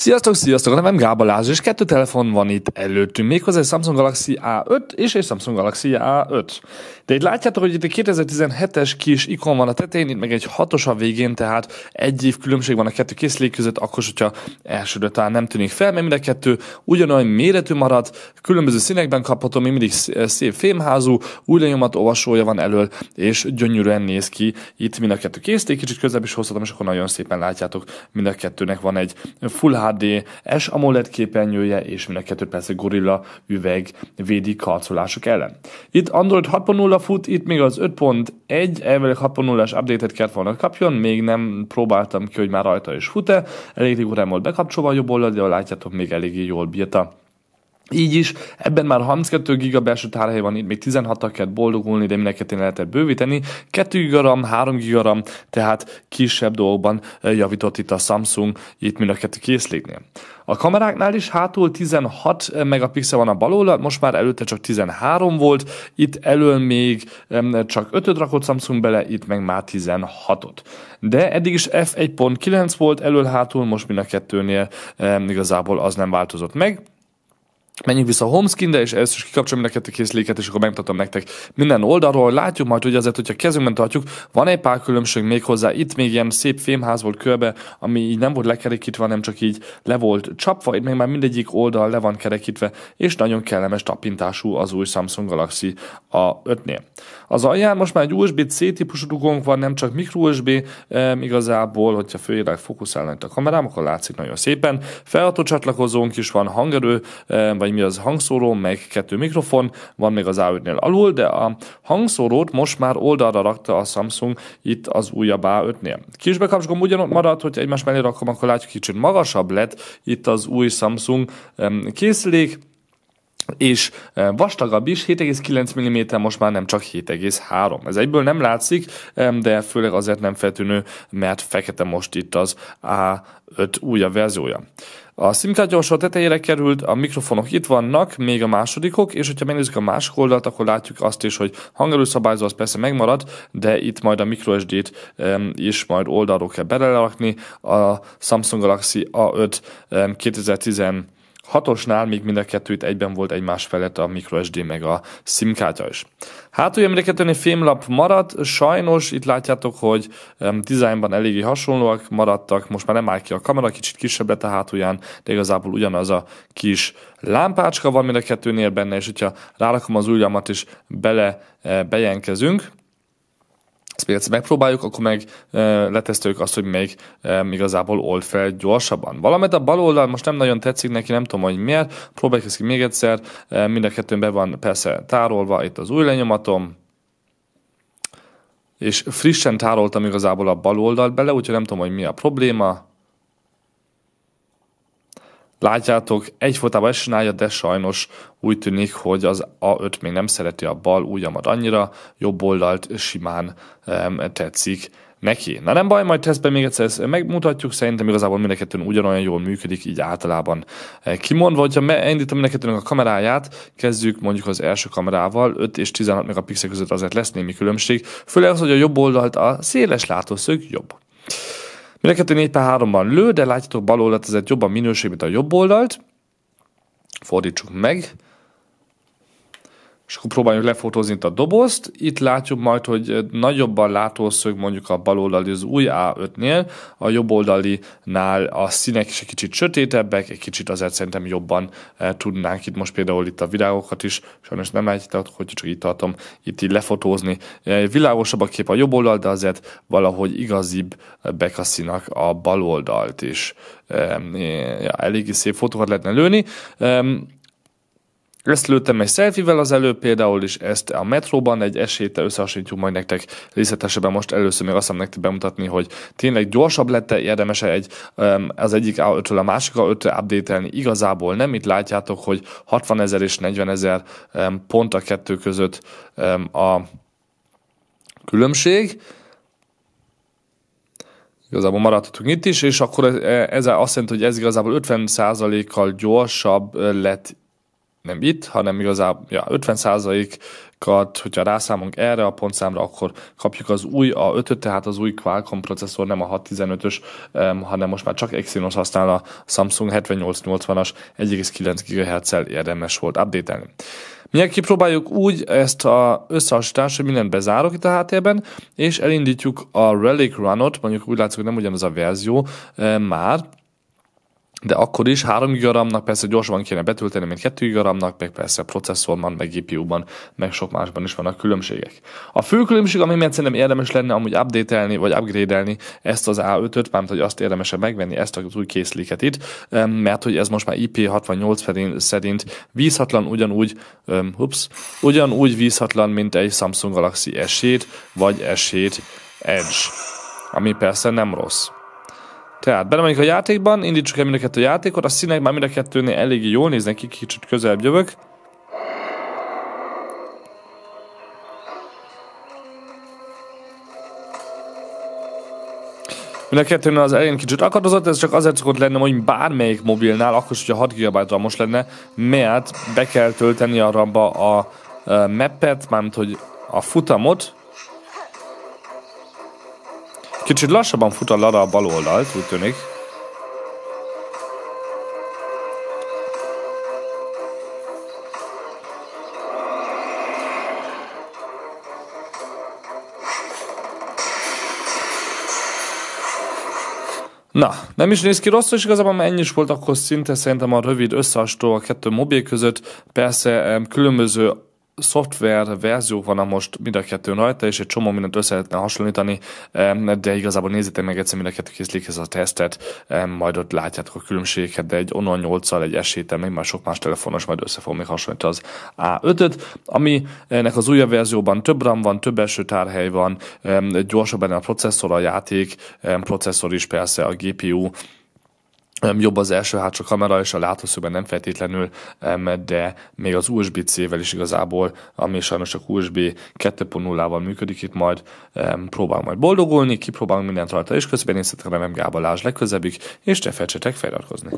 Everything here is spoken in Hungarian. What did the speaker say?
Sziasztok, sziasztok! A nevem Gába Lázár, és kettő telefon van itt előttünk, méghozzá egy Samsung Galaxy A5 és egy Samsung Galaxy A5. De itt látjátok, hogy itt egy 2017-es kis ikon van a tetején, itt meg egy hatos a végén, tehát egy év különbség van a kettő készlék között, akkor hogyha elsőre talán nem tűnik fel, mert mind a kettő ugyanolyan méretű maradt, különböző színekben kapható, még mindig szép fémházú, új lenyomat olvasója van elől, és gyönyörűen néz ki. Itt mind a kettő készlék, kicsit közebb is hozhatom, és akkor nagyon szépen látjátok, mind a kettőnek van egy full HD S AMOLED képernyője és mind a kettő persze Gorilla üveg védi karcolások ellen. Itt Android 6.0 fut, itt még az 5.1 elvileg 6.0-as update-et kellett volna kapjon, még nem próbáltam ki, hogy már rajta is fut-e, elég régóra volt bekapcsolva a jobb oldal, de látjátok, még elég jól bírta így is, ebben már 32 giga belső tárhely van, itt még 16-tal kell boldogulni, de mindenket lehetett bővíteni. 2 giga RAM, 3 giga RAM, tehát kisebb dolgokban eh, javított itt a Samsung, itt mind a kettő készléknél. A kameráknál is hátul 16 eh, megapixel van a bal oldal, most már előtte csak 13 volt, itt elől még csak 5-öt rakott Samsung bele, itt meg már 16-ot. De eddig is f1.9 volt elől hátul, most mind a kettőnél igazából az nem változott meg. Menjünk vissza a homeskin és először is kikapcsolom mind a kettő készléket, és akkor megmutatom nektek minden oldalról. Látjuk majd, hogy azért, hogyha kezünkben tartjuk, van egy pár különbség még hozzá. Itt még ilyen szép fémház volt körbe, ami így nem volt lekerekítve, hanem csak így le volt csapva. Itt még már mindegyik oldal le van kerekítve, és nagyon kellemes tapintású az új Samsung Galaxy A5-nél. Az alján most már egy USB-C típusú dugónk van, nem csak micro USB, ehm, igazából, hogyha főleg fókuszálnak a kamerám, akkor látszik nagyon szépen. Felható csatlakozónk is van, hangerő, ehm, vagy mi az hangszóró, meg kettő mikrofon, van még az a alul, de a hangszórót most már oldalra rakta a Samsung itt az újabb A5-nél. Kis bekapcsolom ugyanott maradt, hogy egymás mellé rakom, akkor látjuk kicsit magasabb lett itt az új Samsung készülék, és e, vastagabb is, 7,9 mm, most már nem csak 7,3. Ez egyből nem látszik, e, de főleg azért nem feltűnő, mert fekete most itt az A5 újabb verziója. A szimkártyasor tetejére került, a mikrofonok itt vannak, még a másodikok, és hogyha megnézzük a másik oldalt, akkor látjuk azt is, hogy hangerőszabályzó az persze megmarad, de itt majd a microSD-t um, e, is majd oldalról kell belerakni. A Samsung Galaxy A5 um, 2010 hatosnál még mind a kettőt egyben volt egymás felett a microSD meg a SIM kártya is. Hátulja mind a kettőnél fémlap maradt, sajnos itt látjátok, hogy um, dizájnban eléggé hasonlóak maradtak, most már nem áll ki a kamera, kicsit kisebb lett a hátulján, de igazából ugyanaz a kis lámpácska van mind a kettőnél benne, és hogyha rárakom az ujjamat és bele e, ezt még egyszer megpróbáljuk, akkor meg e, leteszteljük azt, hogy még igazából old fel gyorsabban. Valamit a bal oldal most nem nagyon tetszik neki, nem tudom, hogy miért. Próbáljuk ezt ki még egyszer. mind a kettőn be van persze tárolva itt az új lenyomatom, és frissen tároltam igazából a bal oldalt bele, úgyhogy nem tudom, hogy mi a probléma. Látjátok, egyfolytában ezt csinálja, de sajnos úgy tűnik, hogy az A5 még nem szereti a bal ujjamat annyira, jobb oldalt simán um, tetszik neki. Na nem baj, majd tesztben még egyszer ezt megmutatjuk, szerintem igazából mind a kettőn ugyanolyan jól működik, így általában eh, kimondva, hogyha elindítom mind a kettőnök a kameráját, kezdjük mondjuk az első kamerával, 5 és 16 megapixel között azért lesz némi különbség, főleg az, hogy a jobb oldalt a széles látószög jobb. Mind a kettő 4 per 3-ban lő, de látjátok bal oldalt ez egy jobban minőség, mint a jobb oldalt. Fordítsuk meg és akkor próbáljuk lefotózni itt a dobozt. Itt látjuk majd, hogy nagyobban látószög mondjuk a bal oldali az új A5-nél, a jobb oldalinál a színek is egy kicsit sötétebbek, egy kicsit azért szerintem jobban eh, tudnánk itt most például itt a virágokat is, sajnos nem megy, tehát hogy csak itt tartom, itt így lefotózni. Eh, világosabb a kép a jobb oldal, de azért valahogy igazibb bekaszinak a bal oldalt is. Eh, ja, eléggé szép fotókat lehetne lőni. Ezt lőttem egy selfivel az előbb például is, ezt a metróban egy esélytel összehasonlítjuk majd nektek részletesebben. Most először még azt hiszem nektek bemutatni, hogy tényleg gyorsabb lett-e, érdemese egy, az egyik a 5 másik a 5 update-elni. Igazából nem itt látjátok, hogy 60 ezer és 40 ezer pont a kettő között a különbség igazából maradhatunk itt is, és akkor ez, e, ez azt jelenti, hogy ez igazából 50%-kal gyorsabb lett nem itt, hanem igazából ja, 50 százalékat, hogyha rászámunk erre a pontszámra, akkor kapjuk az új, a 5 tehát az új Qualcomm processzor, nem a 615-ös, um, hanem most már csak Exynos használ a Samsung 7880-as 1,9 GHz-el érdemes volt update-elni. Mindjárt kipróbáljuk úgy ezt a összehasonlítást, hogy mindent bezárok itt a háttérben, és elindítjuk a Relic Runot, mondjuk úgy látszik, hogy nem ugyanaz a verzió e, már, de akkor is 3 gigaramnak persze gyorsabban kéne betölteni, mint 2 gigaramnak, meg persze processzorban, meg GPU-ban, meg sok másban is vannak különbségek. A fő különbség, ami miatt szerintem érdemes lenne amúgy update-elni, vagy upgrade-elni ezt az A5-öt, mármint hogy azt érdemese megvenni, ezt az új készléket itt, mert hogy ez most már IP68 szerint vízhatlan ugyanúgy, um, ups, ugyanúgy vízhatlan, mint egy Samsung Galaxy S7, vagy S7 Edge, ami persze nem rossz. Tehát belemegyünk a játékban, indítsuk el mind a kettő játékot, a színek már mind a kettőnél elég jól néznek ki, kicsit közelebb jövök. Mind a kettőnél az elején kicsit akadozott, ez csak azért szokott lenni, hogy bármelyik mobilnál, akkor is, hogyha 6 GB most lenne, mert be kell tölteni arra a, a mappet, mármint hogy a futamot, Kicsit lassabban fut a Lada a bal oldalt, úgy tűnik. Na, nem is néz ki rosszul, és igazából ennyi is volt akkor szinte szerintem a rövid összehasonló a kettő mobil között. Persze különböző szoftver verziók vannak most mind a kettőn rajta, és egy csomó mindent össze lehetne hasonlítani, de igazából nézzétek meg egyszer mind a kettő ez a tesztet, majd ott látjátok a különbségeket, de egy Onon 8-al, egy esélytel, még már sok más telefonos majd össze fog még hasonlítani az A5-öt, aminek az újabb verzióban több RAM van, több első tárhely van, gyorsabb benne a processzor, a játék, processzor is persze, a GPU, Jobb az első hátsó kamera, és a látószögben nem feltétlenül, de még az USB-C-vel is igazából, ami sajnos csak USB 2.0-val működik, itt majd próbálunk majd boldogulni, kipróbálunk mindent rajta, és közben én szerintem Gábor Lázs legközebbig, és te felejtsetek feliratkozni.